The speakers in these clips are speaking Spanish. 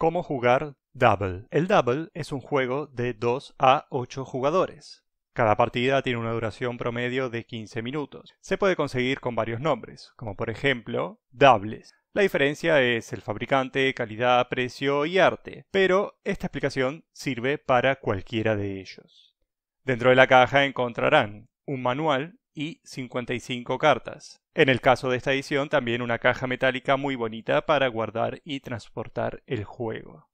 Cómo jugar Double. El Double es un juego de 2 a 8 jugadores. Cada partida tiene una duración promedio de 15 minutos. Se puede conseguir con varios nombres, como por ejemplo Doubles. La diferencia es el fabricante, calidad, precio y arte, pero esta explicación sirve para cualquiera de ellos. Dentro de la caja encontrarán un manual y 55 cartas. En el caso de esta edición, también una caja metálica muy bonita para guardar y transportar el juego.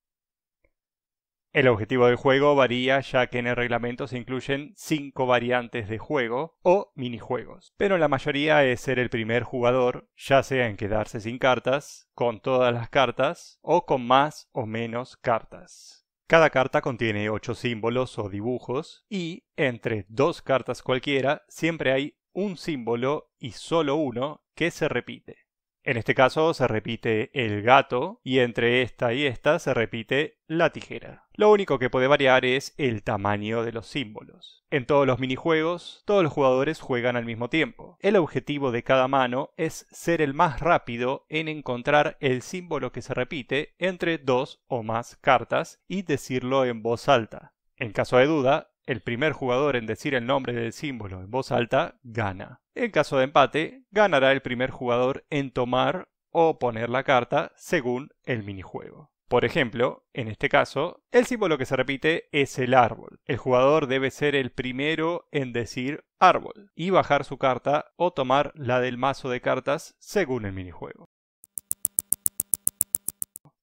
El objetivo del juego varía ya que en el reglamento se incluyen 5 variantes de juego o minijuegos, pero la mayoría es ser el primer jugador, ya sea en quedarse sin cartas, con todas las cartas o con más o menos cartas. Cada carta contiene 8 símbolos o dibujos y entre dos cartas cualquiera siempre hay un símbolo y solo uno que se repite. En este caso se repite el gato y entre esta y esta se repite la tijera. Lo único que puede variar es el tamaño de los símbolos. En todos los minijuegos, todos los jugadores juegan al mismo tiempo. El objetivo de cada mano es ser el más rápido en encontrar el símbolo que se repite entre dos o más cartas y decirlo en voz alta. En caso de duda, el primer jugador en decir el nombre del símbolo en voz alta gana. En caso de empate, ganará el primer jugador en tomar o poner la carta según el minijuego. Por ejemplo, en este caso, el símbolo que se repite es el árbol. El jugador debe ser el primero en decir árbol y bajar su carta o tomar la del mazo de cartas según el minijuego.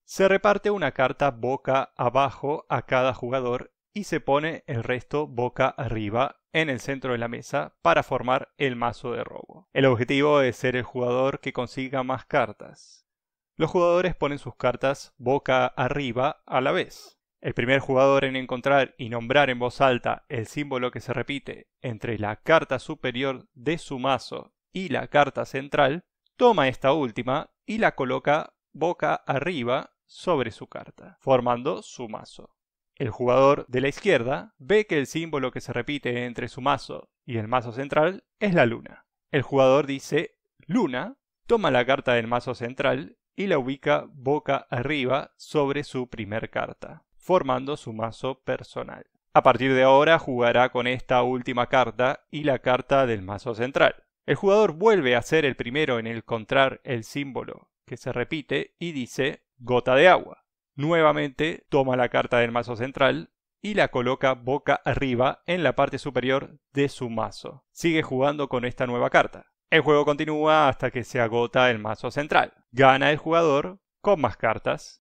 Se reparte una carta boca abajo a cada jugador y se pone el resto boca arriba en el centro de la mesa para formar el mazo de robo. El objetivo es ser el jugador que consiga más cartas. Los jugadores ponen sus cartas boca arriba a la vez. El primer jugador en encontrar y nombrar en voz alta el símbolo que se repite entre la carta superior de su mazo y la carta central, toma esta última y la coloca boca arriba sobre su carta, formando su mazo. El jugador de la izquierda ve que el símbolo que se repite entre su mazo y el mazo central es la luna. El jugador dice luna, toma la carta del mazo central y la ubica boca arriba sobre su primer carta, formando su mazo personal. A partir de ahora jugará con esta última carta y la carta del mazo central. El jugador vuelve a ser el primero en encontrar el símbolo que se repite y dice gota de agua. Nuevamente toma la carta del mazo central y la coloca boca arriba en la parte superior de su mazo. Sigue jugando con esta nueva carta. El juego continúa hasta que se agota el mazo central. Gana el jugador con más cartas.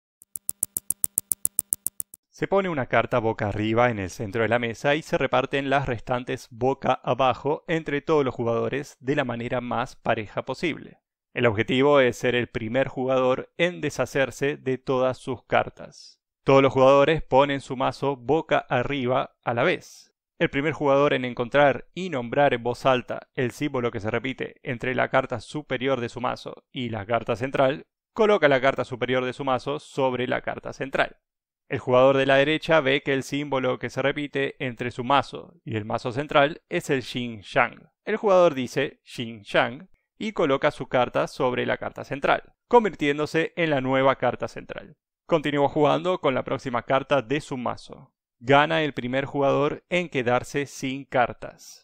Se pone una carta boca arriba en el centro de la mesa y se reparten las restantes boca abajo entre todos los jugadores de la manera más pareja posible. El objetivo es ser el primer jugador en deshacerse de todas sus cartas. Todos los jugadores ponen su mazo boca arriba a la vez. El primer jugador en encontrar y nombrar en voz alta el símbolo que se repite entre la carta superior de su mazo y la carta central, coloca la carta superior de su mazo sobre la carta central. El jugador de la derecha ve que el símbolo que se repite entre su mazo y el mazo central es el Xing Yang. El jugador dice Xin Yang y coloca su carta sobre la carta central, convirtiéndose en la nueva carta central. Continúa jugando con la próxima carta de su mazo. Gana el primer jugador en quedarse sin cartas.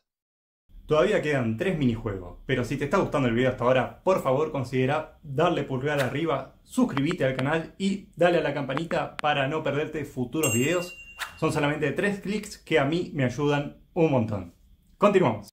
Todavía quedan tres minijuegos, pero si te está gustando el video hasta ahora, por favor considera darle pulgar arriba, suscribirte al canal y dale a la campanita para no perderte futuros videos. Son solamente tres clics que a mí me ayudan un montón. Continuamos.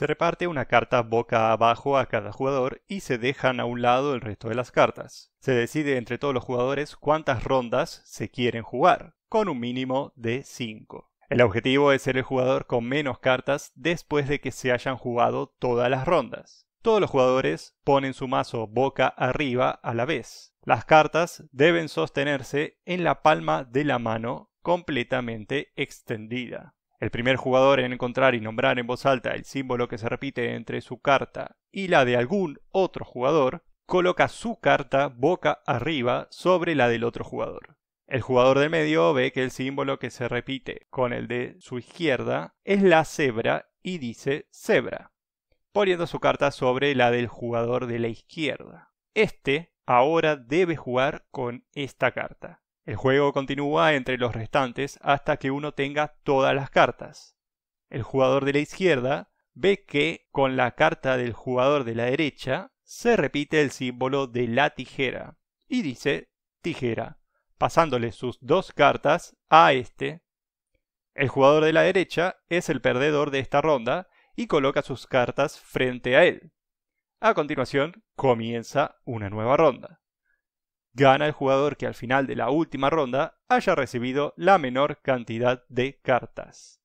Se reparte una carta boca abajo a cada jugador y se dejan a un lado el resto de las cartas. Se decide entre todos los jugadores cuántas rondas se quieren jugar, con un mínimo de 5. El objetivo es ser el jugador con menos cartas después de que se hayan jugado todas las rondas. Todos los jugadores ponen su mazo boca arriba a la vez. Las cartas deben sostenerse en la palma de la mano completamente extendida. El primer jugador en encontrar y nombrar en voz alta el símbolo que se repite entre su carta y la de algún otro jugador, coloca su carta boca arriba sobre la del otro jugador. El jugador de medio ve que el símbolo que se repite con el de su izquierda es la cebra y dice cebra, poniendo su carta sobre la del jugador de la izquierda. Este ahora debe jugar con esta carta. El juego continúa entre los restantes hasta que uno tenga todas las cartas. El jugador de la izquierda ve que con la carta del jugador de la derecha se repite el símbolo de la tijera y dice tijera, pasándole sus dos cartas a este. El jugador de la derecha es el perdedor de esta ronda y coloca sus cartas frente a él. A continuación comienza una nueva ronda gana el jugador que al final de la última ronda haya recibido la menor cantidad de cartas.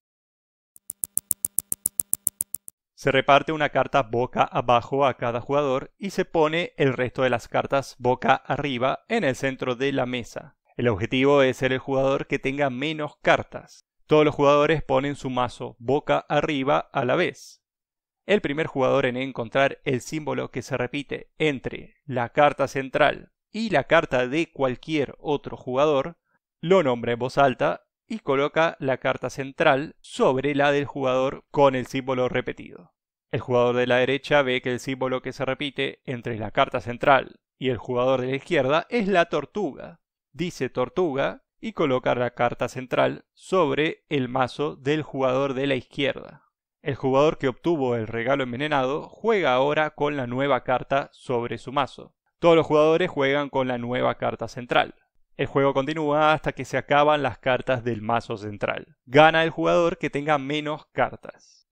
Se reparte una carta boca abajo a cada jugador y se pone el resto de las cartas boca arriba en el centro de la mesa. El objetivo es ser el jugador que tenga menos cartas. Todos los jugadores ponen su mazo boca arriba a la vez. El primer jugador en encontrar el símbolo que se repite entre la carta central y la carta de cualquier otro jugador, lo nombra en voz alta y coloca la carta central sobre la del jugador con el símbolo repetido. El jugador de la derecha ve que el símbolo que se repite entre la carta central y el jugador de la izquierda es la tortuga. Dice tortuga y coloca la carta central sobre el mazo del jugador de la izquierda. El jugador que obtuvo el regalo envenenado juega ahora con la nueva carta sobre su mazo. Todos los jugadores juegan con la nueva carta central. El juego continúa hasta que se acaban las cartas del mazo central. Gana el jugador que tenga menos cartas.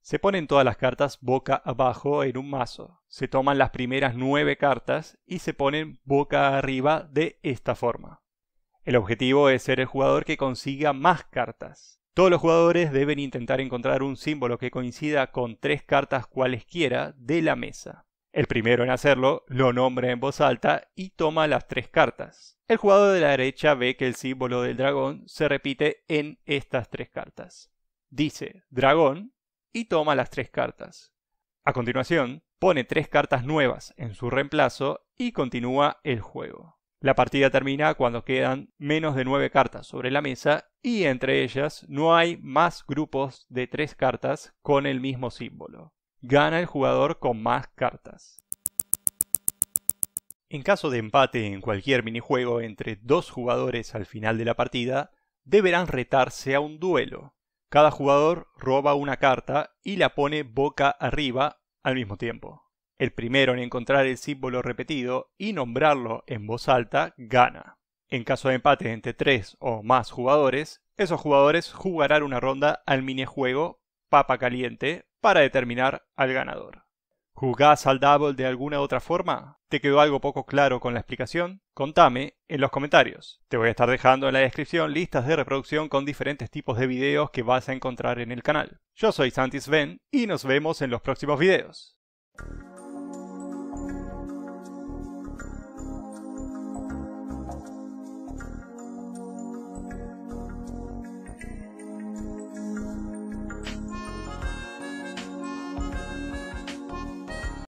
Se ponen todas las cartas boca abajo en un mazo. Se toman las primeras nueve cartas y se ponen boca arriba de esta forma. El objetivo es ser el jugador que consiga más cartas. Todos los jugadores deben intentar encontrar un símbolo que coincida con tres cartas cualesquiera de la mesa. El primero en hacerlo lo nombra en voz alta y toma las tres cartas. El jugador de la derecha ve que el símbolo del dragón se repite en estas tres cartas. Dice dragón y toma las tres cartas. A continuación, pone tres cartas nuevas en su reemplazo y continúa el juego. La partida termina cuando quedan menos de nueve cartas sobre la mesa y entre ellas no hay más grupos de tres cartas con el mismo símbolo gana el jugador con más cartas. En caso de empate en cualquier minijuego entre dos jugadores al final de la partida, deberán retarse a un duelo. Cada jugador roba una carta y la pone boca arriba al mismo tiempo. El primero en encontrar el símbolo repetido y nombrarlo en voz alta gana. En caso de empate entre tres o más jugadores, esos jugadores jugarán una ronda al minijuego Papa Caliente para determinar al ganador. ¿Jugás al Double de alguna otra forma? ¿Te quedó algo poco claro con la explicación? Contame en los comentarios. Te voy a estar dejando en la descripción listas de reproducción con diferentes tipos de videos que vas a encontrar en el canal. Yo soy Santi Sven y nos vemos en los próximos videos.